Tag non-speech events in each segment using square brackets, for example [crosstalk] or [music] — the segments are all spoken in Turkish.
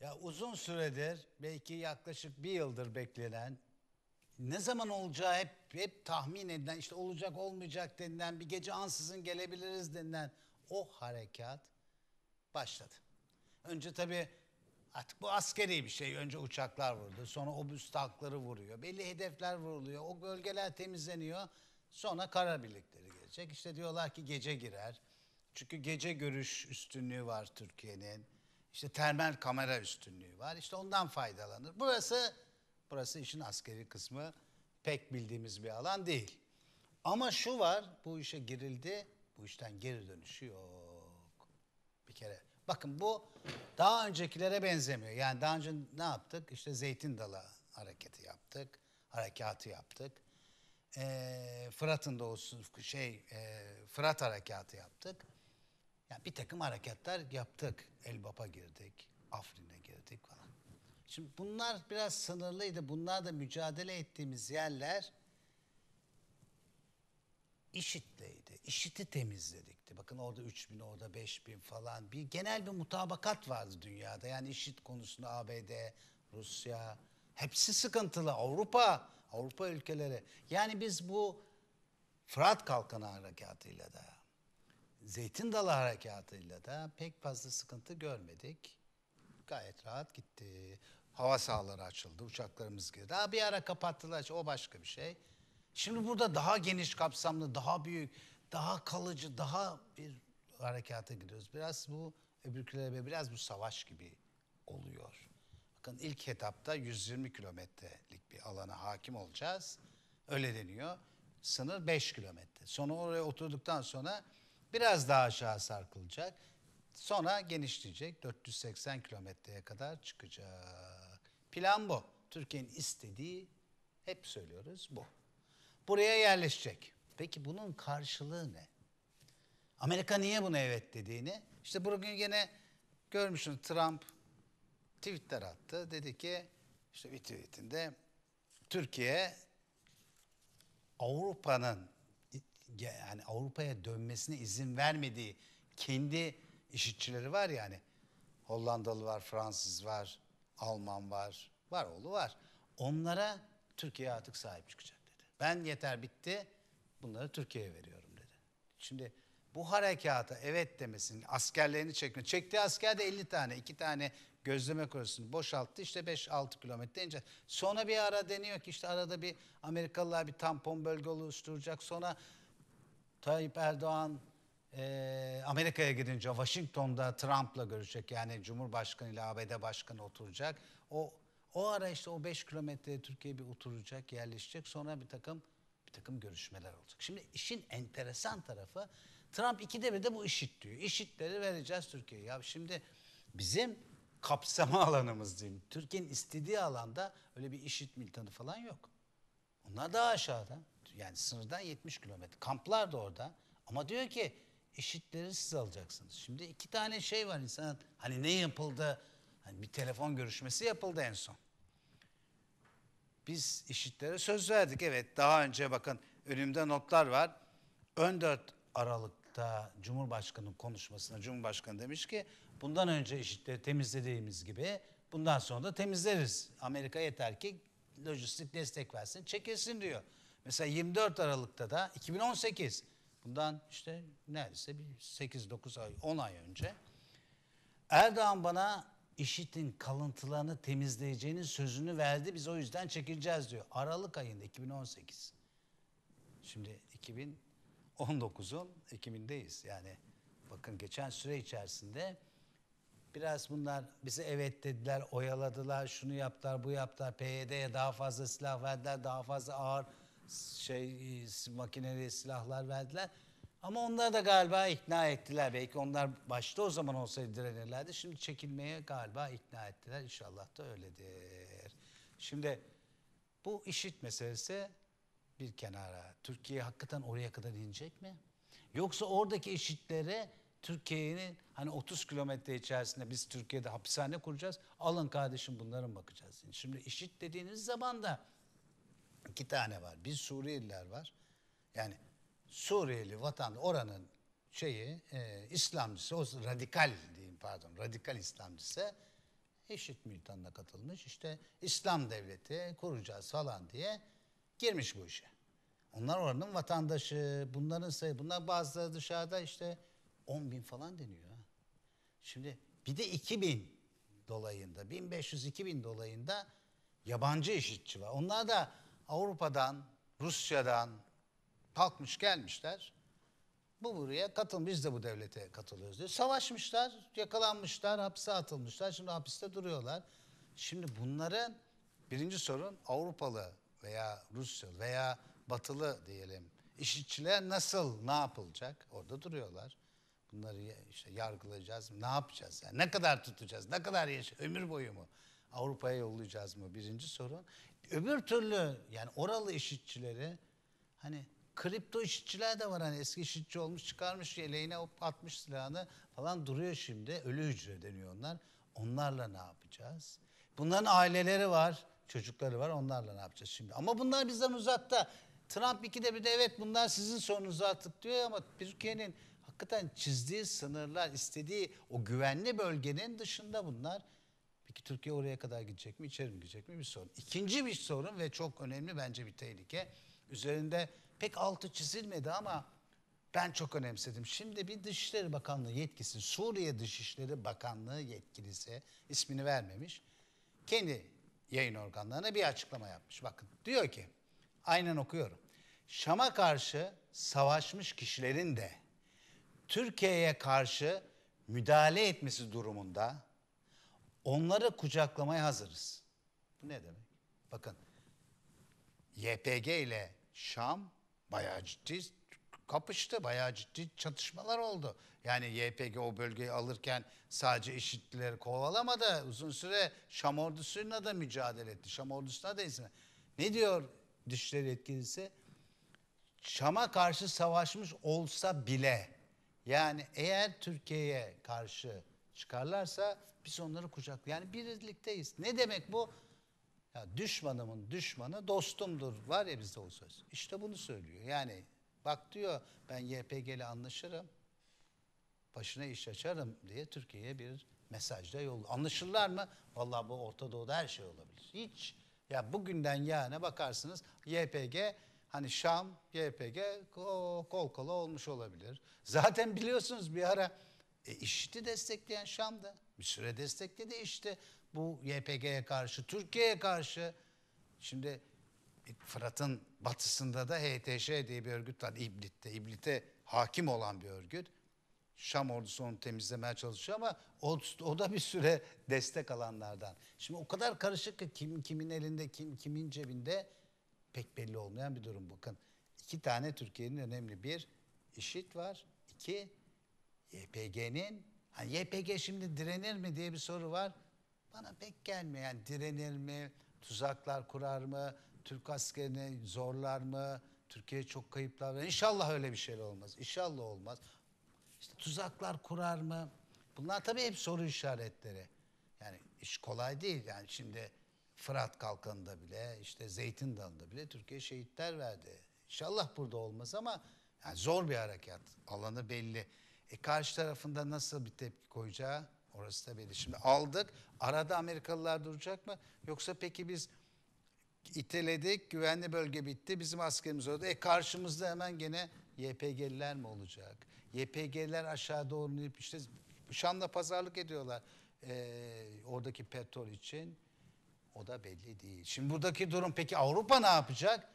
Ya uzun süredir belki yaklaşık bir yıldır beklenen ne zaman olacağı hep hep tahmin edilen işte olacak olmayacak denilen bir gece ansızın gelebiliriz denilen o harekat başladı. Önce tabii artık bu askeri bir şey. Önce uçaklar vurdu. Sonra obüs tankları vuruyor. Belli hedefler vuruluyor. O bölgeler temizleniyor. Sonra kara birlikleri gelecek. İşte diyorlar ki gece girer. Çünkü gece görüş üstünlüğü var Türkiye'nin. İşte termal kamera üstünlüğü var. İşte ondan faydalanır. Burası burası işin askeri kısmı pek bildiğimiz bir alan değil. Ama şu var, bu işe girildi, bu işten geri dönüşü yok. Bir kere bakın bu daha öncekilere benzemiyor. Yani daha önce ne yaptık? İşte zeytin dala hareketi yaptık, harekatı yaptık. Ee, Fırat'ın doğusu şey, e, Fırat harekatı yaptık. Yani bir takım hareketler yaptık. Elbap'a girdik, Afrin'e girdik falan. Şimdi bunlar biraz sınırlıydı. Bunlar da mücadele ettiğimiz yerler IŞİD'leydi. IŞİD'i temizledikti. Bakın orada 3 bin, orada 5 bin falan. Bir genel bir mutabakat vardı dünyada. Yani işit konusunda ABD, Rusya, hepsi sıkıntılı. Avrupa, Avrupa ülkeleri. Yani biz bu Fırat Kalkanı Harekatı'yla da Zeytin Dalı Harekatı'yla da pek fazla sıkıntı görmedik. Gayet rahat gitti. Hava sahaları açıldı, uçaklarımız girdi. Daha bir ara kapattılar, o başka bir şey. Şimdi burada daha geniş kapsamlı, daha büyük, daha kalıcı, daha bir harekata gidiyoruz. Biraz bu öbürkülere biraz bu savaş gibi oluyor. Bakın ilk etapta 120 kilometrelik bir alana hakim olacağız. Öyle deniyor. Sınır 5 kilometre. Sonra oraya oturduktan sonra Biraz daha aşağı sarkılacak. Sonra genişleyecek. 480 kilometreye kadar çıkacak. Plan bu. Türkiye'nin istediği hep söylüyoruz bu. Buraya yerleşecek. Peki bunun karşılığı ne? Amerika niye buna evet dediğini? İşte bugün yine görmüşsünüz Trump tweetler attı. Dedi ki işte bir tweetinde Türkiye Avrupa'nın yani Avrupa'ya dönmesine izin vermediği kendi işitçileri var yani. Hollandalı var, Fransız var, Alman var, var oğlu var. Onlara Türkiye artık sahip çıkacak dedi. Ben yeter bitti, bunları Türkiye'ye veriyorum dedi. Şimdi bu harekata evet demesin, askerlerini çekme. Çekti asker de 50 tane, 2 tane gözleme kurusunu boşalttı. İşte 5-6 kilometre ince. Sonra bir ara deniyor ki işte arada bir Amerikalılar bir tampon bölge oluşturacak. Sonra Tayyip Erdoğan e, Amerika'ya gidince Washington'da Trump'la görüşecek. Yani Cumhurbaşkanı ile ABD Başkanı oturacak. O o ara işte o 5 kilometre Türkiye bir oturacak, yerleşecek. Sonra bir takım bir takım görüşmeler olacak. Şimdi işin enteresan tarafı Trump iki de bir de bu işit diyor. İşitleri vereceğiz Türkiye'ye. Ya şimdi bizim kapsama [laughs] alanımız diyeyim. Türkiye'nin istediği alanda öyle bir işit militanı falan yok. Onlar daha aşağıda. Yani sınırdan 70 kilometre. Kamplar da orada. Ama diyor ki eşitleri siz alacaksınız. Şimdi iki tane şey var insan. Hani ne yapıldı? Hani bir telefon görüşmesi yapıldı en son. Biz işitlere söz verdik. Evet daha önce bakın önümde notlar var. Ön 4 Aralık'ta Cumhurbaşkanı'nın konuşmasına Cumhurbaşkanı demiş ki bundan önce işitleri temizlediğimiz gibi bundan sonra da temizleriz. Amerika yeter ki lojistik destek versin çekilsin diyor. Mesela 24 Aralık'ta da 2018 bundan işte neredeyse 8-9 ay 10 ay önce Erdoğan bana IŞİD'in kalıntılarını temizleyeceğinin sözünü verdi. Biz o yüzden çekileceğiz diyor. Aralık ayında 2018. Şimdi 2019'un Ekim'indeyiz. Yani bakın geçen süre içerisinde biraz bunlar bize evet dediler, oyaladılar, şunu yaptılar, bu yaptılar, PYD'ye daha fazla silah verdiler, daha fazla ağır şey makineli silahlar verdiler. Ama onlar da galiba ikna ettiler. Belki onlar başta o zaman olsaydı direnirlerdi. Şimdi çekilmeye galiba ikna ettiler. İnşallah da öyledir. Şimdi bu işit meselesi bir kenara. Türkiye hakikaten oraya kadar inecek mi? Yoksa oradaki işitlere Türkiye'nin hani 30 kilometre içerisinde biz Türkiye'de hapishane kuracağız. Alın kardeşim bunların bakacağız. Şimdi işit dediğiniz zaman da iki tane var. Bir Suriyeliler var. Yani Suriyeli vatan oranın şeyi e, İslamcısı, o radikal diyeyim pardon, radikal İslamcısı eşit militanına katılmış. İşte İslam devleti kuracağız falan diye girmiş bu işe. Onlar oranın vatandaşı, bunların sayı, bunlar bazıları dışarıda işte 10 bin falan deniyor. Şimdi bir de 2 bin dolayında, 1500 bin dolayında yabancı eşitçi var. Onlar da Avrupa'dan, Rusya'dan kalkmış gelmişler. Bu buraya katıl biz de bu devlete katılıyoruz diyor. Savaşmışlar, yakalanmışlar, hapse atılmışlar. Şimdi hapiste duruyorlar. Şimdi bunların birinci sorun Avrupalı veya Rusya veya Batılı diyelim işçiler nasıl ne yapılacak? Orada duruyorlar. Bunları işte yargılayacağız mı? Ne yapacağız? Yani ne kadar tutacağız? Ne kadar yaşa ömür boyu mu? Avrupa'ya yollayacağız mı? Birinci sorun. Öbür türlü yani oralı işitçileri hani kripto işitçiler de var hani eski işitçi olmuş çıkarmış yeleğine hop atmış silahını falan duruyor şimdi. Ölü hücre deniyor onlar. Onlarla ne yapacağız? Bunların aileleri var, çocukları var. Onlarla ne yapacağız şimdi? Ama bunlar bizden uzakta. Trump iki de bir de evet bunlar sizin sorunuzu artık diyor ama Türkiye'nin hakikaten çizdiği sınırlar, istediği o güvenli bölgenin dışında bunlar. Türkiye oraya kadar gidecek mi, içeri mi gidecek mi bir sorun. İkinci bir sorun ve çok önemli bence bir tehlike. Üzerinde pek altı çizilmedi ama ben çok önemsedim. Şimdi bir Dışişleri Bakanlığı yetkisi, Suriye Dışişleri Bakanlığı yetkilisi ismini vermemiş. Kendi yayın organlarına bir açıklama yapmış. Bakın diyor ki, aynen okuyorum. Şam'a karşı savaşmış kişilerin de Türkiye'ye karşı müdahale etmesi durumunda Onları kucaklamaya hazırız. Bu ne demek? Bakın YPG ile Şam bayağı ciddi kapıştı. Bayağı ciddi çatışmalar oldu. Yani YPG o bölgeyi alırken sadece IŞİD'lileri kovalamadı. Uzun süre Şam ordusuyla da mücadele etti. Şam ordusuna da izin. Ne diyor düşler yetkilisi? Şam'a karşı savaşmış olsa bile yani eğer Türkiye'ye karşı çıkarlarsa biz onları kucaklıyoruz. Yani birlikteyiz. Ne demek bu? Ya düşmanımın düşmanı dostumdur. Var ya bizde o söz. İşte bunu söylüyor. Yani bak diyor ben YPG anlaşırım. Başına iş açarım diye Türkiye'ye bir mesajla yol. Anlaşırlar mı? Vallahi bu Orta Doğu'da her şey olabilir. Hiç ya bugünden yani bakarsınız YPG hani Şam YPG kol kola olmuş olabilir. Zaten biliyorsunuz bir ara e, IŞİD'i destekleyen Şam'da bir süre destekledi. İşte bu YPG'ye karşı, Türkiye'ye karşı şimdi Fırat'ın batısında da HTŞ diye bir örgüt var İblit'te. İblit'e hakim olan bir örgüt. Şam ordusu onu temizlemeye çalışıyor ama o, o da bir süre destek alanlardan. Şimdi o kadar karışık ki kim kimin elinde, kim kimin cebinde pek belli olmayan bir durum. Bakın iki tane Türkiye'nin önemli bir işit var. İki YPG'nin yani YPG şimdi direnir mi diye bir soru var. Bana pek gelmiyor. Yani direnir mi? Tuzaklar kurar mı? Türk askerini zorlar mı? Türkiye çok kayıplar var. İnşallah öyle bir şey olmaz. İnşallah olmaz. İşte tuzaklar kurar mı? Bunlar tabii hep soru işaretleri. Yani iş kolay değil. Yani şimdi Fırat Kalkanı'nda bile, işte Zeytin Dalı'nda bile Türkiye şehitler verdi. İnşallah burada olmaz ama yani zor bir harekat. Alanı belli. E karşı tarafında nasıl bir tepki koyacağı orası da belli. Şimdi aldık arada Amerikalılar duracak mı? Yoksa peki biz iteledik güvenli bölge bitti bizim askerimiz orada. E karşımızda hemen gene YPG'liler mi olacak? YPG'liler aşağı doğru inip işte Şam'la pazarlık ediyorlar e, oradaki petrol için. O da belli değil. Şimdi buradaki durum peki Avrupa ne yapacak?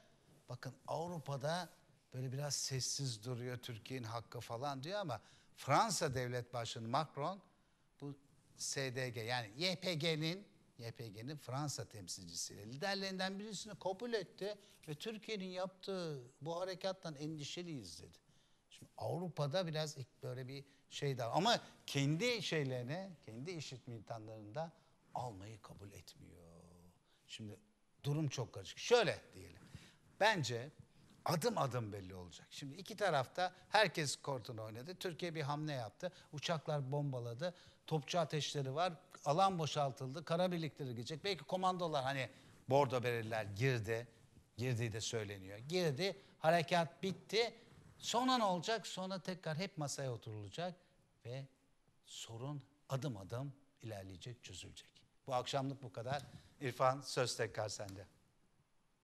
Bakın Avrupa'da böyle biraz sessiz duruyor Türkiye'nin hakkı falan diyor ama Fransa devlet başkanı Macron bu SDG yani YPG'nin YPG'nin Fransa temsilcisiyle liderlerinden birisini kabul etti ve Türkiye'nin yaptığı bu harekattan endişeliyiz dedi. Şimdi Avrupa'da biraz böyle bir şey daha ama kendi şeylerine, kendi işit militanlarında almayı kabul etmiyor. Şimdi durum çok karışık. Şöyle diyelim. Bence adım adım belli olacak. Şimdi iki tarafta herkes kortunu oynadı. Türkiye bir hamle yaptı. Uçaklar bombaladı. Topçu ateşleri var. Alan boşaltıldı. Kara birlikleri gidecek. Belki komandolar hani bordo belirler girdi. Girdiği de söyleniyor. Girdi. Harekat bitti. Sonra ne olacak? Sonra tekrar hep masaya oturulacak ve sorun adım adım ilerleyecek, çözülecek. Bu akşamlık bu kadar. İrfan söz tekrar sende.